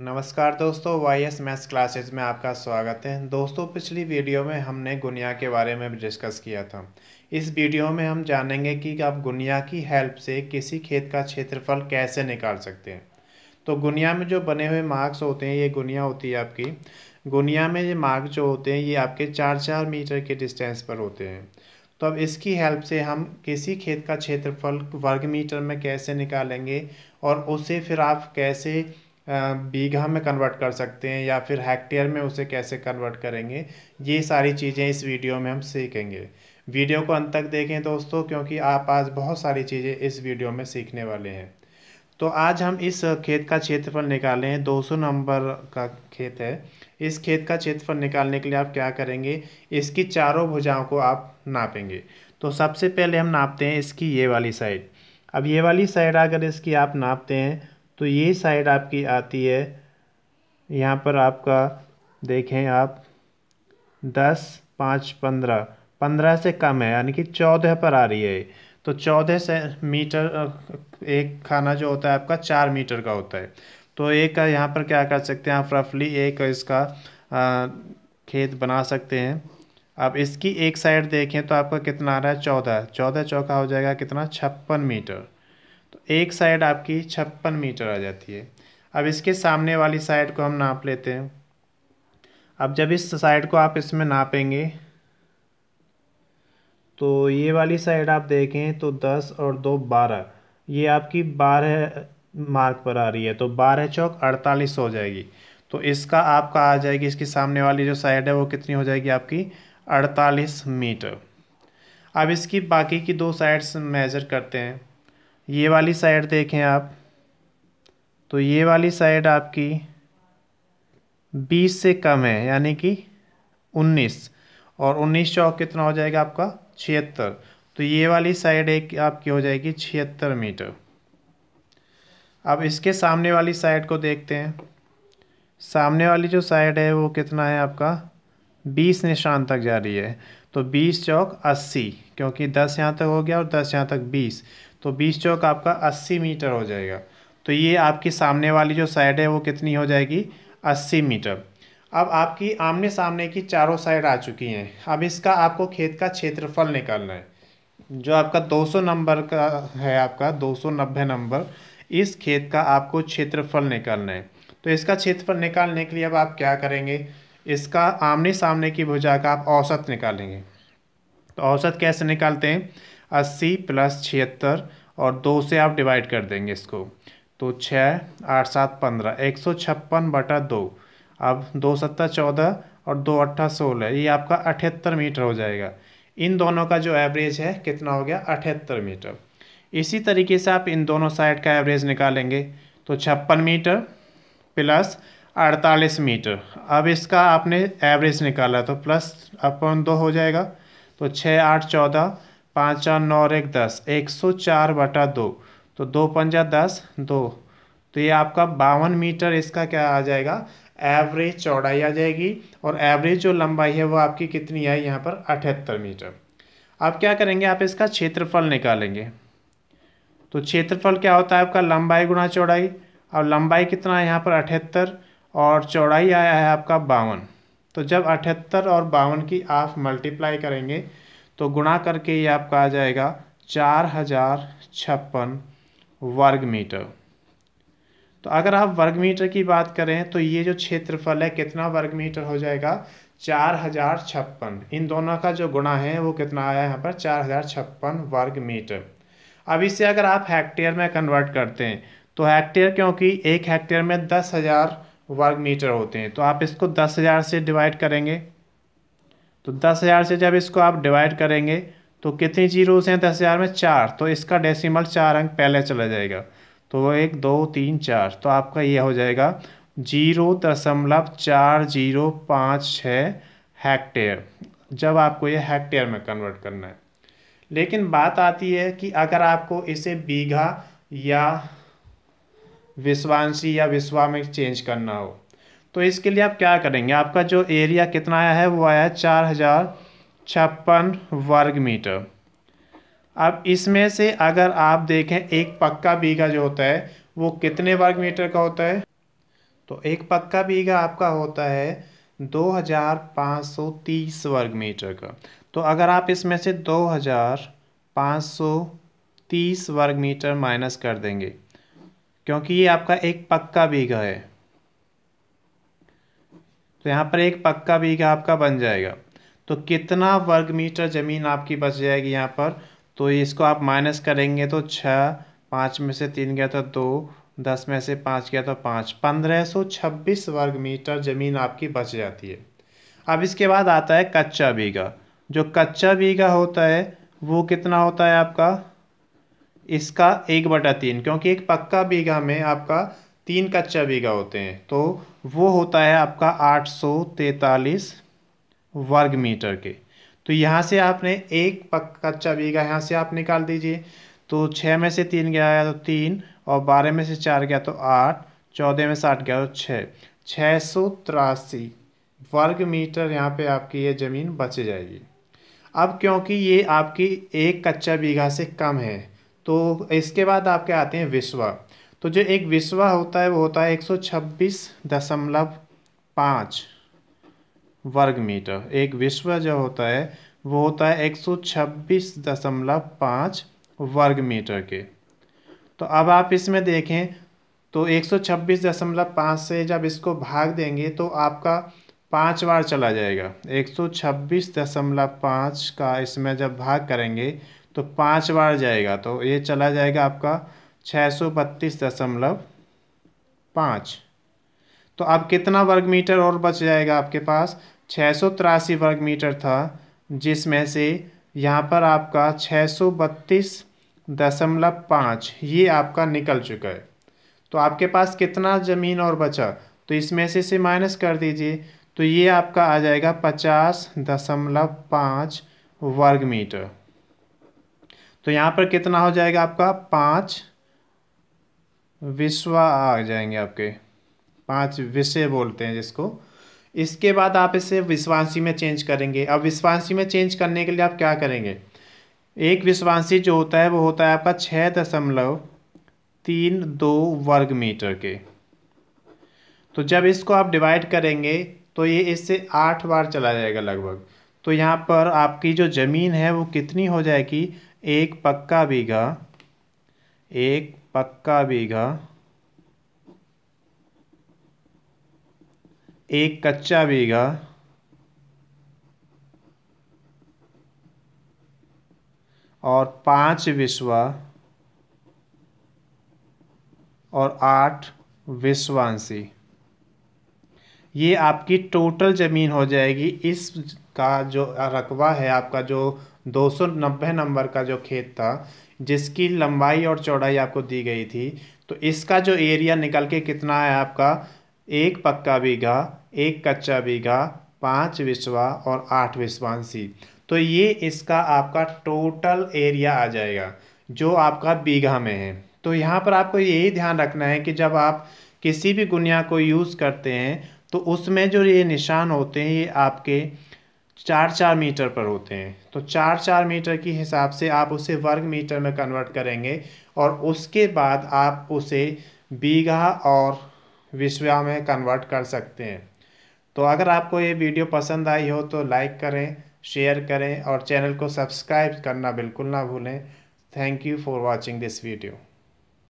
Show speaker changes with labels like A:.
A: नमस्कार दोस्तों Y S maths classes में आपका स्वागत है दोस्तों पिछली वीडियो में हमने गुनिया के बारे में डिस्कस किया था इस वीडियो में हम जानेंगे कि आप गुनिया की हेल्प से किसी खेत का क्षेत्रफल कैसे निकाल सकते हैं तो गुनिया में जो बने हुए मार्क्स होते हैं ये गुनिया होती है आपकी गुनिया में ये मार्क्स जो होते हैं ये आपके चार चार मीटर के डिस्टेंस पर होते हैं तो अब इसकी हेल्प से हम किसी खेत का क्षेत्रफल वर्ग मीटर में कैसे निकालेंगे और उसे फिर आप कैसे बीघा में कन्वर्ट कर सकते हैं या फिर हेक्टेयर में उसे कैसे कन्वर्ट करेंगे ये सारी चीज़ें इस वीडियो में हम सीखेंगे वीडियो को अंत तक देखें दोस्तों क्योंकि आप आज बहुत सारी चीज़ें इस वीडियो में सीखने वाले हैं तो आज हम इस खेत का क्षेत्रफल निकालें सौ नंबर का खेत है इस खेत का क्षेत्रफल निकालने के लिए आप क्या करेंगे इसकी चारों भुजाओं को आप नापेंगे तो सबसे पहले हम नापते हैं इसकी ये वाली साइड अब ये वाली साइड अगर इसकी आप नापते हैं तो ये साइड आपकी आती है यहाँ पर आपका देखें आप दस पाँच पंद्रह पंद्रह से कम है यानी कि चौदह पर आ रही है तो चौदह से मीटर एक खाना जो होता है आपका चार मीटर का होता है तो एक यहाँ पर क्या कर सकते हैं आप रफली एक इसका आ, खेत बना सकते हैं अब इसकी एक साइड देखें तो आपका कितना आ रहा है चौदह चौदह चौका हो जाएगा कितना छप्पन मीटर तो एक साइड आपकी छप्पन मीटर आ जाती है अब इसके सामने वाली साइड को हम नाप लेते हैं अब जब इस साइड को आप इसमें नापेंगे तो ये वाली साइड आप देखें तो दस और दो बारह ये आपकी बारह मार्क पर आ रही है तो बारह चौक अड़तालीस हो जाएगी तो इसका आपका आ जाएगी इसकी सामने वाली जो साइड है वो कितनी हो जाएगी आपकी अड़तालीस मीटर अब इसकी बाकी की दो साइड्स मेज़र करते हैं ये वाली साइड देखें आप तो ये वाली साइड आपकी बीस से कम है यानी कि उन्नीस और उन्नीस चौक कितना हो जाएगा आपका छिहत्तर तो ये वाली साइड एक आपकी हो जाएगी छिहत्तर मीटर अब इसके सामने वाली साइड को देखते हैं सामने वाली जो साइड है वो कितना है आपका बीस निशान तक जा रही है तो बीस चौक अस्सी क्योंकि दस यहाँ तक हो गया और दस यहाँ तक बीस तो बीस चौक आपका अस्सी मीटर हो जाएगा तो ये आपकी सामने वाली जो साइड है वो कितनी हो जाएगी अस्सी मीटर अब आपकी आमने सामने की चारों साइड आ चुकी हैं अब इसका आपको खेत का क्षेत्रफल निकालना है जो आपका 200 नंबर का है आपका 290 नंबर इस खेत का आपको क्षेत्रफल निकालना है तो इसका क्षेत्रफल निकालने के लिए अब आप क्या करेंगे इसका आमने सामने की भुजा का आप औसत निकालेंगे तो औसत कैसे निकालते हैं अस्सी प्लस छिहत्तर और दो से आप डिवाइड कर देंगे इसको तो छः आठ सात पंद्रह एक सौ छप्पन बटा दो अब दो सत्तर चौदह और दो अट्ठा सोलह ये आपका अठहत्तर मीटर हो जाएगा इन दोनों का जो एवरेज है कितना हो गया अठहत्तर मीटर इसी तरीके से आप इन दोनों साइड का एवरेज निकालेंगे तो छप्पन मीटर प्लस अड़तालीस मीटर अब इसका आपने एवरेज निकाला तो प्लस अपन दो हो जाएगा तो छः आठ चौदह पाँच चार नौ और एक दस एक सौ चार बटा दो तो दो पंजा दस दो तो ये आपका बावन मीटर इसका क्या आ जाएगा एवरेज चौड़ाई आ जाएगी और एवरेज जो लंबाई है वो आपकी कितनी आई यहाँ पर अठहत्तर मीटर अब क्या करेंगे आप इसका क्षेत्रफल निकालेंगे तो क्षेत्रफल क्या होता है आपका लंबाई गुणा चौड़ाई और लंबाई कितना है यहाँ पर अठहत्तर और चौड़ाई आया है आपका बावन तो जब अठहत्तर और बावन की आप मल्टीप्लाई करेंगे तो गुणा करके ये आपका आ जाएगा चार हजार छप्पन वर्ग मीटर तो अगर आप वर्ग मीटर की बात करें तो ये जो क्षेत्रफल है कितना वर्ग मीटर हो जाएगा चार हजार छप्पन इन दोनों का जो गुणा है वो कितना आया यहाँ पर चार हजार छप्पन वर्ग मीटर अब इसे अगर आप हेक्टेयर में कन्वर्ट करते हैं तो हेक्टेयर क्योंकि एक हेक्टेयर में दस हज़ार वर्ग मीटर होते हैं तो आप इसको दस हज़ार से डिवाइड करेंगे तो दस हज़ार से जब इसको आप डिवाइड करेंगे तो कितने जीरोस हैं दस हज़ार में चार तो इसका डेसिमल चार अंक पहले चला जाएगा तो वो एक दो तीन चार तो आपका यह हो जाएगा जीरो दशमलव चार जीरो पाँच छः हेक्टेयर जब आपको ये हेक्टेयर में कन्वर्ट करना है लेकिन बात आती है कि अगर आपको इसे बीघा या विश्वांशी या विश्वा में चेंज करना हो तो इसके लिए आप क्या करेंगे आपका जो एरिया कितना आया है वो आया है चार हज़ार छप्पन वर्ग मीटर अब इसमें से अगर आप देखें एक पक्का बीघा जो होता है वो कितने वर्ग मीटर का होता है तो एक पक्का बीघा आपका होता है 2530 वर्ग मीटर का तो अगर आप इसमें से 2530 वर्ग मीटर माइनस कर देंगे क्योंकि ये आपका एक पक्का बीघा है तो यहाँ पर एक पक्का बीघा आपका बन जाएगा तो कितना वर्ग मीटर ज़मीन आपकी बच जाएगी यहाँ पर तो इसको आप माइनस करेंगे तो छः पाँच में से तीन गया तो दो दस में से पाँच गया तो पाँच पंद्रह सौ छब्बीस वर्ग मीटर ज़मीन आपकी बच जाती है अब इसके बाद आता है कच्चा बीघा जो कच्चा बीघा होता है वो कितना होता है आपका इसका एक बटा तीन क्योंकि एक पक्का बीघा में आपका तीन कच्चा बीघा होते हैं तो वो होता है आपका आठ सौ तैतालीस वर्ग मीटर के तो यहाँ से आपने एक पक्का बीघा यहाँ से आप निकाल दीजिए तो छः में से तीन गया तो तीन और बारह में से चार गया तो आठ चौदह में से आठ गया तो छः छः सौ तिरासी वर्ग मीटर यहाँ पे आपकी ये ज़मीन बच जाएगी अब क्योंकि ये आपकी एक कच्चा बीघा से कम है तो इसके बाद आपके आते हैं विश्वा तो जो एक विश्वा होता है वो होता है एक सौ छब्बीस दशमलव पाँच वर्ग मीटर एक विश्व जो होता है वो होता है एक सौ छब्बीस दशमलव पाँच वर्ग मीटर के तो अब आप इसमें देखें तो एक सौ छब्बीस दशमलव पाँच से जब इसको भाग देंगे तो आपका पाँच बार चला जाएगा एक सौ छब्बीस दशमलव पाँच का इसमें जब भाग करेंगे तो पाँच बार जाएगा तो ये चला जाएगा आपका छः सौ बत्तीस दशमलव पाँच तो अब कितना वर्ग मीटर और बच जाएगा आपके पास छः सौ तिरासी वर्ग मीटर था जिसमें से यहाँ पर आपका छः सौ बत्तीस दशमलव पाँच ये आपका निकल चुका है तो आपके पास कितना ज़मीन और बचा तो इसमें से इसे माइनस कर दीजिए तो ये आपका आ जाएगा पचास दशमलव पाँच वर्ग मीटर तो यहाँ पर कितना हो जाएगा आपका पाँच विश्वा आ जाएंगे आपके पांच विषय बोलते हैं जिसको इसके बाद आप इसे विश्वासी में चेंज करेंगे अब विश्वासी में चेंज करने के लिए आप क्या करेंगे एक विश्वासी जो होता है वो होता है आपका छः दशमलव तीन दो वर्ग मीटर के तो जब इसको आप डिवाइड करेंगे तो ये इससे आठ बार चला जाएगा लगभग तो यहाँ पर आपकी जो ज़मीन है वो कितनी हो जाएगी एक पक्का बीघा एक पक्का बीघा एक कच्चा बीघा और पांच विश्वा और आठ विश्वांसी ये आपकी टोटल ज़मीन हो जाएगी इस का जो रकबा है आपका जो 290 नंबर का जो खेत था जिसकी लंबाई और चौड़ाई आपको दी गई थी तो इसका जो एरिया निकल के कितना है आपका एक पक्का बीघा एक कच्चा बीघा पाँच विश्वा और आठ विश्वांसी तो ये इसका आपका टोटल एरिया आ जाएगा जो आपका बीघा में है तो यहाँ पर आपको यही ध्यान रखना है कि जब आप किसी भी गुनिया को यूज़ करते हैं तो उसमें जो ये निशान होते हैं ये आपके चार चार मीटर पर होते हैं तो चार चार मीटर के हिसाब से आप उसे वर्ग मीटर में कन्वर्ट करेंगे और उसके बाद आप उसे बीघा और विश्वा में कन्वर्ट कर सकते हैं तो अगर आपको ये वीडियो पसंद आई हो तो लाइक करें शेयर करें और चैनल को सब्सक्राइब करना बिल्कुल ना भूलें thank you for watching this video